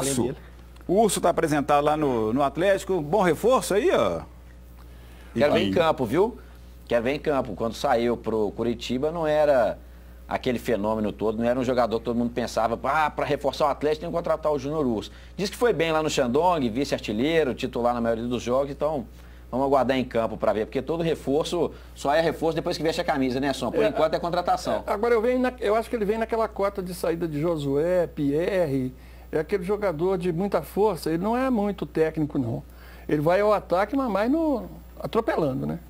Tá Urso. O Urso está apresentado lá no, no Atlético. Bom reforço aí, ó. Quero ver em campo, viu? Quero ver em campo. Quando saiu pro Curitiba, não era aquele fenômeno todo, não era um jogador que todo mundo pensava, ah, para reforçar o Atlético tem que contratar o Júnior Urso. Diz que foi bem lá no Shandong, vice-artilheiro, titular na maioria dos jogos, então Vamos aguardar em campo para ver, porque todo reforço só é reforço depois que veste a camisa, né, Som? Por é, enquanto é contratação. É, agora eu, venho na, eu acho que ele vem naquela cota de saída de Josué, Pierre, é aquele jogador de muita força, ele não é muito técnico, não. Ele vai ao ataque, mas mais no, atropelando, né?